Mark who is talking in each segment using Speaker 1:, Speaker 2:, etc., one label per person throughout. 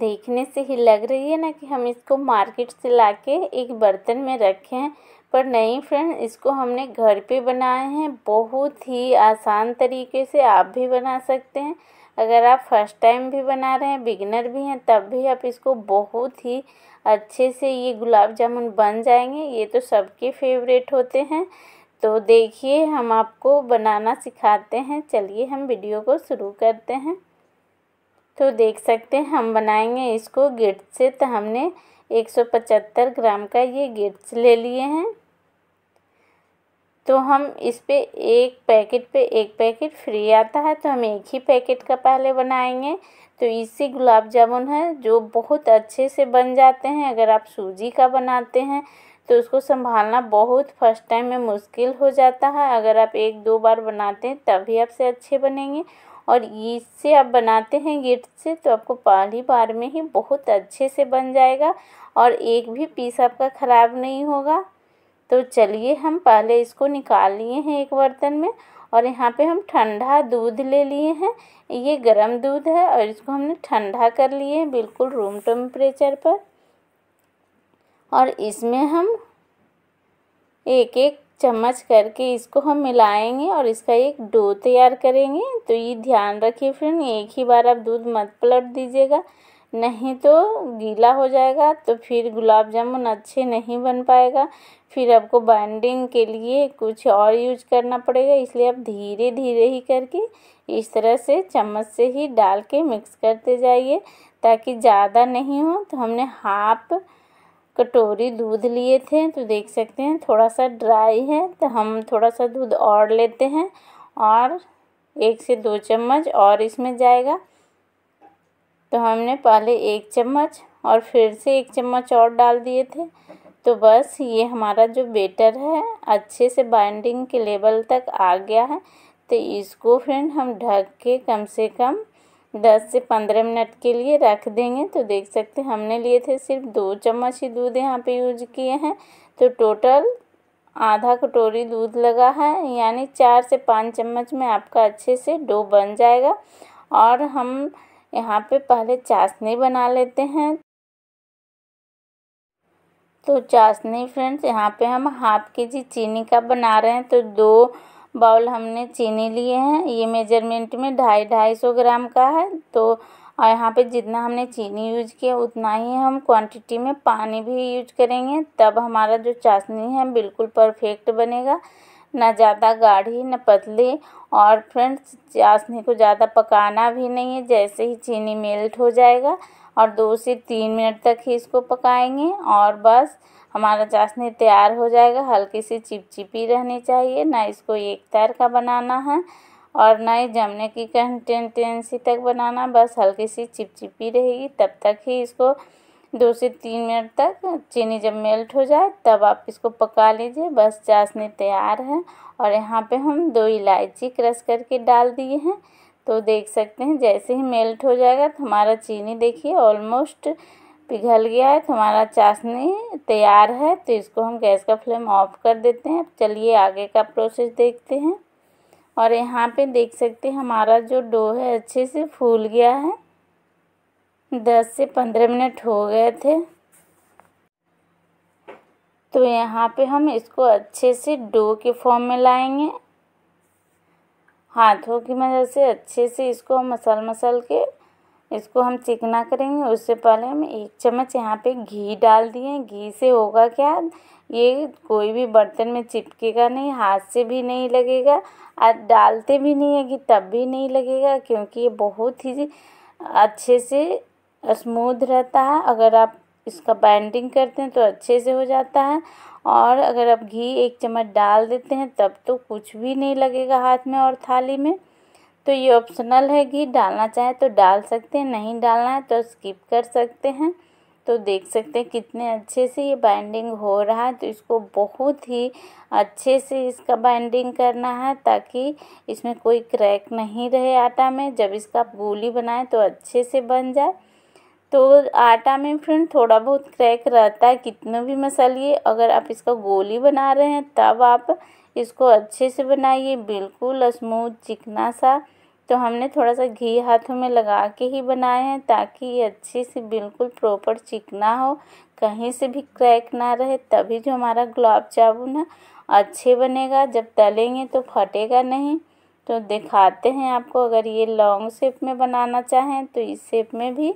Speaker 1: देखने से ही लग रही है ना कि हम इसको मार्केट से लाके एक बर्तन में रखे हैं पर नहीं फ्रेंड इसको हमने घर पे बनाए हैं बहुत ही आसान तरीके से आप भी बना सकते हैं अगर आप फर्स्ट टाइम भी बना रहे हैं बिगनर भी हैं तब भी आप इसको बहुत ही अच्छे से ये गुलाब जामुन बन जाएंगे ये तो सबके फेवरेट होते हैं तो देखिए हम आपको बनाना सिखाते हैं चलिए हम वीडियो को शुरू करते हैं तो देख सकते हैं हम बनाएंगे इसको गिट्स से तो हमने 175 ग्राम का ये गिट्स ले लिए हैं तो हम इस पे एक पैकेट पे एक पैकेट फ्री आता है तो हम एक ही पैकेट का पहले बनाएंगे तो इसी गुलाब जामुन है जो बहुत अच्छे से बन जाते हैं अगर आप सूजी का बनाते हैं तो उसको संभालना बहुत फर्स्ट टाइम में मुश्किल हो जाता है अगर आप एक दो बार बनाते हैं तभी आपसे अच्छे बनेंगे और ईट से आप बनाते हैं गिट से तो आपको पहली बार में ही बहुत अच्छे से बन जाएगा और एक भी पीस आपका ख़राब नहीं होगा तो चलिए हम पहले इसको निकाल लिए हैं एक बर्तन में और यहाँ पे हम ठंडा दूध ले लिए हैं ये गरम दूध है और इसको हमने ठंडा कर लिए हैं बिल्कुल रूम टेम्परेचर पर और इसमें हम एक एक चम्मच करके इसको हम मिलाएंगे और इसका एक डो तैयार करेंगे तो ये ध्यान रखिए फ्रेंड एक ही बार आप दूध मत पलट दीजिएगा नहीं तो गीला हो जाएगा तो फिर गुलाब जामुन अच्छे नहीं बन पाएगा फिर आपको बाइंडिंग के लिए कुछ और यूज करना पड़ेगा इसलिए आप धीरे धीरे ही करके इस तरह से चम्मच से ही डाल के मिक्स करते जाइए ताकि ज़्यादा नहीं हो तो हमने हाफ कटोरी दूध लिए थे तो देख सकते हैं थोड़ा सा ड्राई है तो हम थोड़ा सा दूध और लेते हैं और एक से दो चम्मच और इसमें जाएगा तो हमने पहले एक चम्मच और फिर से एक चम्मच और डाल दिए थे तो बस ये हमारा जो बेटर है अच्छे से बाइंडिंग के लेवल तक आ गया है तो इसको फ्रेंड हम ढक के कम से कम दस से पंद्रह मिनट के लिए रख देंगे तो देख सकते हैं हमने लिए थे सिर्फ दो चम्मच ही दूध यहाँ पे यूज किए हैं तो टोटल आधा कटोरी दूध लगा है यानी चार से पाँच चम्मच में आपका अच्छे से डो बन जाएगा और हम यहाँ पे पहले चाशनी बना लेते हैं तो चाशनी फ्रेंड्स यहाँ पे हम हाफ के जी चीनी का बना रहे हैं तो दो बाउल हमने चीनी लिए हैं ये मेजरमेंट में ढाई ढाई सौ ग्राम का है तो और यहाँ पे जितना हमने चीनी यूज किया उतना ही हम क्वांटिटी में पानी भी यूज करेंगे तब हमारा जो चाशनी है बिल्कुल परफेक्ट बनेगा ना ज़्यादा गाढ़ी ना पतली और फ्रेंड्स चाशनी को ज़्यादा पकाना भी नहीं है जैसे ही चीनी मेल्ट हो जाएगा और दो से तीन मिनट तक ही इसको पकाएंगे और बस हमारा चाशनी तैयार हो जाएगा हल्की सी चिपचिपी रहनी चाहिए ना इसको एक तार का बनाना है और ना ही जमने की कंटेंटेंसी तक बनाना बस हल्की सी चिपचिपी रहेगी तब तक ही इसको दो से तीन मिनट तक चीनी जब मेल्ट हो जाए तब आप इसको पका लीजिए बस चाशनी तैयार है और यहाँ पे हम दो इलायची क्रश करके डाल दिए हैं तो देख सकते हैं जैसे ही मेल्ट हो जाएगा तो हमारा चीनी देखिए ऑलमोस्ट पिघल गया है तो हमारा चाशनी तैयार है तो इसको हम गैस का फ्लेम ऑफ कर देते हैं चलिए आगे का प्रोसेस देखते हैं और यहाँ पे देख सकते हैं हमारा जो डो है अच्छे से फूल गया है दस से पंद्रह मिनट हो गए थे तो यहाँ पे हम इसको अच्छे से डो के फॉर्म में लाएंगे हाथों की मदद से अच्छे से इसको हम मसल मसल के इसको हम चिकना करेंगे उससे पहले हम एक चम्मच यहाँ पे घी डाल दिए घी से होगा क्या ये कोई भी बर्तन में चिपकेगा नहीं हाथ से भी नहीं लगेगा और डालते भी नहीं है कि तब भी नहीं लगेगा क्योंकि ये बहुत ही अच्छे से स्मूथ रहता है अगर आप इसका बाइंडिंग करते हैं तो अच्छे से हो जाता है और अगर आप घी एक चम्मच डाल देते हैं तब तो कुछ भी नहीं लगेगा हाथ में और थाली में तो ये ऑप्शनल है घी डालना चाहे तो डाल सकते हैं नहीं डालना है तो स्किप कर सकते हैं तो देख सकते हैं कितने अच्छे से ये बाइंडिंग हो रहा है तो इसको बहुत ही अच्छे से इसका बाइंडिंग करना है ताकि इसमें कोई क्रैक नहीं रहे आटा में जब इसका गोली बनाएं तो अच्छे से बन जाए तो आटा में फ्रेंड थोड़ा बहुत क्रैक रहता है कितना भी मसालिए अगर आप इसका गोली बना रहे हैं तब आप इसको अच्छे से बनाइए बिल्कुल स्मूथ चिकना सा तो हमने थोड़ा सा घी हाथों में लगा के ही बनाए हैं ताकि ये अच्छे से बिल्कुल प्रॉपर चिकना हो कहीं से भी क्रैक ना रहे तभी जो हमारा गुलाब जामुन है अच्छे बनेगा जब तलेंगे तो फटेगा नहीं तो दिखाते हैं आपको अगर ये लॉन्ग शेप में बनाना चाहें तो इस शेप में भी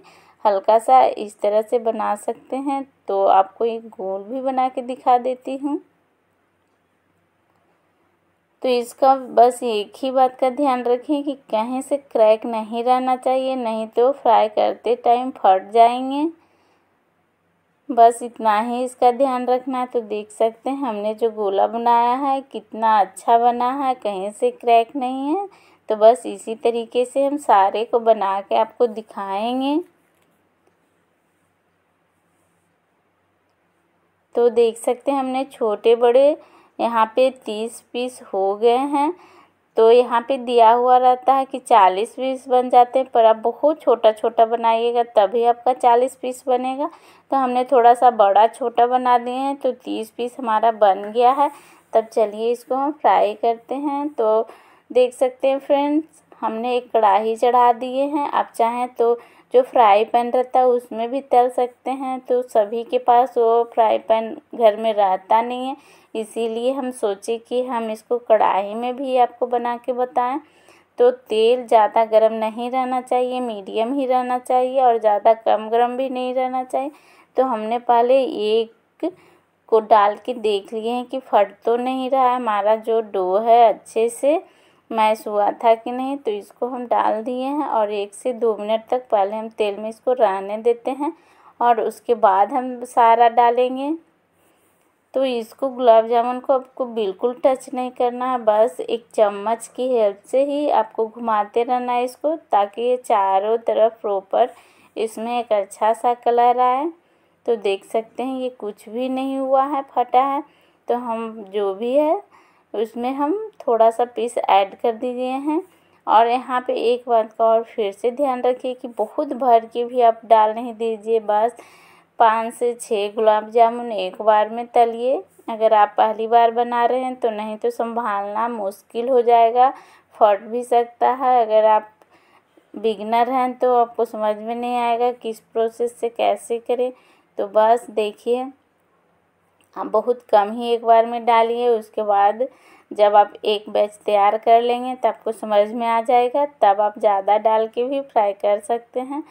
Speaker 1: हल्का सा इस तरह से बना सकते हैं तो आपको एक गोल भी बना के दिखा देती हूँ तो इसका बस एक ही बात का ध्यान रखें कि कहीं से क्रैक नहीं रहना चाहिए नहीं तो फ्राई करते टाइम फट जाएंगे बस इतना ही इसका ध्यान रखना है तो देख सकते हैं हमने जो गोला बनाया है कितना अच्छा बना है कहीं से क्रैक नहीं है तो बस इसी तरीके से हम सारे को बना के आपको दिखाएंगे तो देख सकते हैं हमने छोटे बड़े यहाँ पे तीस पीस हो गए हैं तो यहाँ पे दिया हुआ रहता है कि चालीस पीस बन जाते हैं पर आप बहुत छोटा छोटा बनाइएगा तभी आपका चालीस पीस बनेगा तो हमने थोड़ा सा बड़ा छोटा बना दिए हैं तो तीस पीस हमारा बन गया है तब चलिए इसको हम फ्राई करते हैं तो देख सकते हैं फ्रेंड्स हमने एक कढ़ाई चढ़ा दिए हैं आप चाहें तो जो फ्राई पैन रहता है उसमें भी तल सकते हैं तो सभी के पास वो फ्राई पैन घर में रहता नहीं है इसीलिए हम सोचे कि हम इसको कढ़ाई में भी आपको बना के बताएं तो तेल ज़्यादा गर्म नहीं रहना चाहिए मीडियम ही रहना चाहिए और ज़्यादा कम गर्म भी नहीं रहना चाहिए तो हमने पहले एक को डाल के देख लिए हैं कि फट तो नहीं रहा है हमारा जो डो है अच्छे से मैश हुआ था कि नहीं तो इसको हम डाल दिए हैं और एक से दो मिनट तक पहले हम तेल में इसको रहने देते हैं और उसके बाद हम सारा डालेंगे तो इसको गुलाब जामुन को आपको बिल्कुल टच नहीं करना है बस एक चम्मच की हेल्प से ही आपको घुमाते रहना है इसको ताकि ये चारों तरफ प्रॉपर इसमें एक अच्छा सा कलर आए तो देख सकते हैं ये कुछ भी नहीं हुआ है फटा है तो हम जो भी है उसमें हम थोड़ा सा पीस ऐड कर दिए हैं और यहाँ पे एक बात का और फिर से ध्यान रखिए कि बहुत भर के भी आप डाल नहीं दीजिए बस पाँच से छः गुलाब जामुन एक बार में तलिए अगर आप पहली बार बना रहे हैं तो नहीं तो संभालना मुश्किल हो जाएगा फट भी सकता है अगर आप बिगनर हैं तो आपको समझ में नहीं आएगा किस प्रोसेस से कैसे करें तो बस देखिए हाँ, बहुत कम ही एक बार में डालिए उसके बाद जब आप एक बैच तैयार कर लेंगे तो आपको समझ में आ जाएगा तब आप ज़्यादा डाल के भी फ्राई कर सकते हैं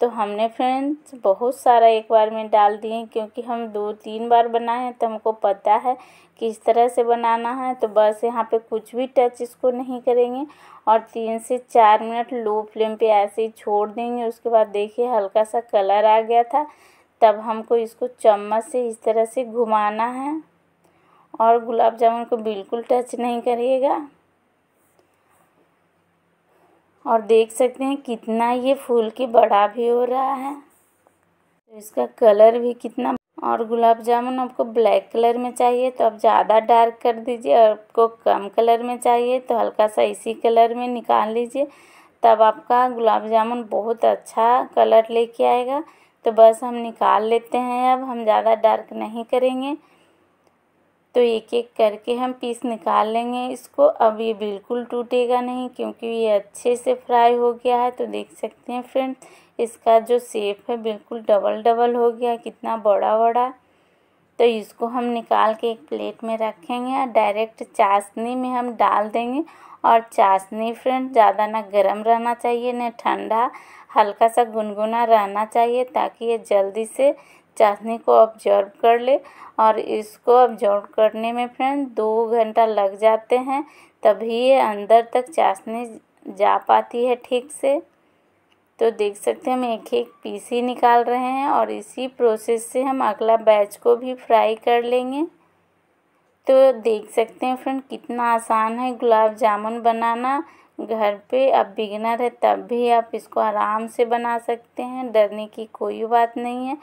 Speaker 1: तो हमने फ्रेंड्स बहुत सारा एक बार में डाल दिए क्योंकि हम दो तीन बार बनाए हैं तो हमको पता है किस तरह से बनाना है तो बस यहाँ पे कुछ भी टच इसको नहीं करेंगे और तीन से चार मिनट लो फ्लेम पे ऐसे ही छोड़ देंगे उसके बाद देखिए हल्का सा कलर आ गया था तब हमको इसको चम्मच से इस तरह से घुमाना है और गुलाब जामुन को बिल्कुल टच नहीं करिएगा और देख सकते हैं कितना ये फूल की बड़ा भी हो रहा है तो इसका कलर भी कितना और गुलाब जामुन आपको ब्लैक कलर में चाहिए तो आप ज़्यादा डार्क कर दीजिए और आपको कम कलर में चाहिए तो हल्का सा इसी कलर में निकाल लीजिए तब आपका गुलाब जामुन बहुत अच्छा कलर लेके आएगा तो बस हम निकाल लेते हैं अब हम ज़्यादा डार्क नहीं करेंगे तो एक एक करके हम पीस निकाल लेंगे इसको अब ये बिल्कुल टूटेगा नहीं क्योंकि ये अच्छे से फ्राई हो गया है तो देख सकते हैं फ्रेंड इसका जो सेप है बिल्कुल डबल डबल हो गया कितना बड़ा बड़ा तो इसको हम निकाल के एक प्लेट में रखेंगे और डायरेक्ट चाशनी में हम डाल देंगे और चाशनी फ्रेंड ज़्यादा ना गर्म रहना चाहिए ना ठंडा हल्का सा गुनगुना रहना चाहिए ताकि ये जल्दी से चाशनी को ऑब्जर्व कर ले और इसको ऑब्जर्व करने में फ्रेंड दो घंटा लग जाते हैं तभी ये अंदर तक चाशनी जा पाती है ठीक से तो देख सकते हैं हम एक एक पीस ही निकाल रहे हैं और इसी प्रोसेस से हम अगला बैच को भी फ्राई कर लेंगे तो देख सकते हैं फ्रेंड कितना आसान है गुलाब जामुन बनाना घर पे अब बिगनर है तब भी आप इसको आराम से बना सकते हैं डरने की कोई बात नहीं है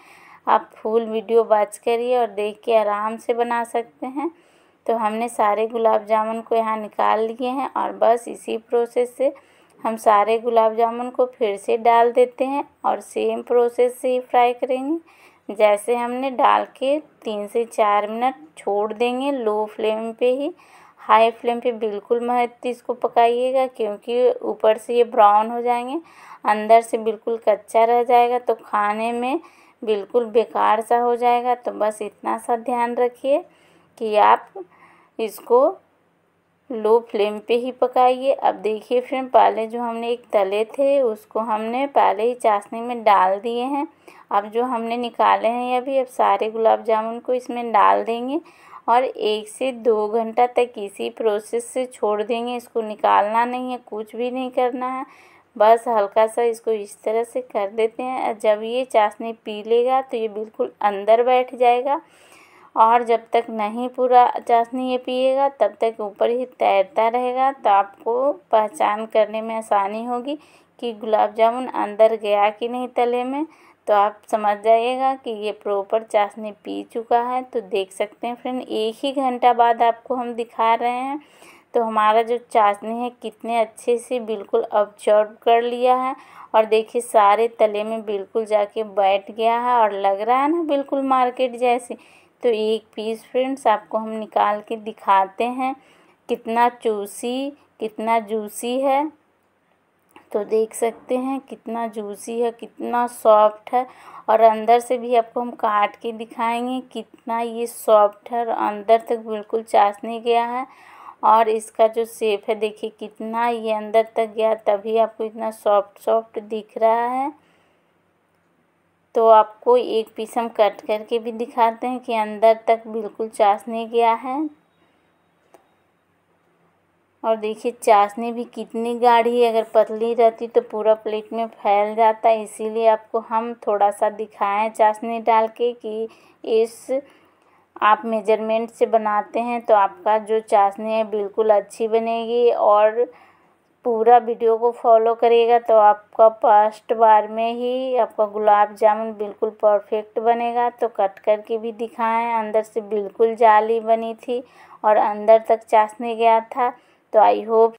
Speaker 1: आप फुल वीडियो वॉच करिए और देख के आराम से बना सकते हैं तो हमने सारे गुलाब जामुन को यहाँ निकाल लिए हैं और बस इसी प्रोसेस से हम सारे गुलाब जामुन को फिर से डाल देते हैं और सेम प्रोसेस से ही फ्राई करेंगे जैसे हमने डाल के तीन से चार मिनट छोड़ देंगे लो फ्लेम पे ही हाई फ्लेम पे बिल्कुल मत इसको पकाइएगा क्योंकि ऊपर से ये ब्राउन हो जाएंगे अंदर से बिल्कुल कच्चा रह जाएगा तो खाने में बिल्कुल बेकार सा हो जाएगा तो बस इतना सा ध्यान रखिए कि आप इसको लो फ्लेम पे ही पकाइए अब देखिए फ्रेंड पहले जो हमने एक तले थे उसको हमने पहले ही चाशनी में डाल दिए हैं अब जो हमने निकाले हैं अभी अब सारे गुलाब जामुन को इसमें डाल देंगे और एक से दो घंटा तक इसी प्रोसेस से छोड़ देंगे इसको निकालना नहीं है कुछ भी नहीं करना है बस हल्का सा इसको इस तरह से कर देते हैं जब ये चाशनी पी लेगा तो ये बिल्कुल अंदर बैठ जाएगा और जब तक नहीं पूरा चाशनी ये पिएगा तब तक ऊपर ही तैरता रहेगा तो आपको पहचान करने में आसानी होगी कि गुलाब जामुन अंदर गया कि नहीं तले में तो आप समझ जाइएगा कि ये प्रॉपर चाशनी पी चुका है तो देख सकते हैं फ्रेंड एक ही घंटा बाद आपको हम दिखा रहे हैं तो हमारा जो चाशनी है कितने अच्छे से बिल्कुल ऑब्जर्व कर लिया है और देखिए सारे तले में बिल्कुल जाके बैठ गया है और लग रहा है ना बिल्कुल मार्केट जैसे तो एक पीस फ्रेंड्स आपको हम निकाल के दिखाते हैं कितना चूसी कितना जूसी है तो देख सकते हैं कितना जूसी है कितना सॉफ्ट है और अंदर से भी आपको हम काट के दिखाएंगे कितना ये सॉफ्ट है और अंदर तक बिल्कुल चाशनी गया है और इसका जो सेप है देखिए कितना ये अंदर तक गया तभी आपको इतना सॉफ्ट सॉफ्ट दिख रहा है तो आपको एक पीस हम कट करके भी दिखाते हैं कि अंदर तक बिल्कुल चाशनी गया है और देखिए चाशनी भी कितनी गाढ़ी है अगर पतली रहती तो पूरा प्लेट में फैल जाता है इसीलिए आपको हम थोड़ा सा दिखाएं चाशनी डाल के कि इस आप मेजरमेंट से बनाते हैं तो आपका जो चाशनी है बिल्कुल अच्छी बनेगी और पूरा वीडियो को फॉलो करिएगा तो आपका फर्स्ट बार में ही आपका गुलाब जामुन बिल्कुल परफेक्ट बनेगा तो कट करके भी दिखाएं अंदर से बिल्कुल जाली बनी थी और अंदर तक चाशनी गया था तो आई होप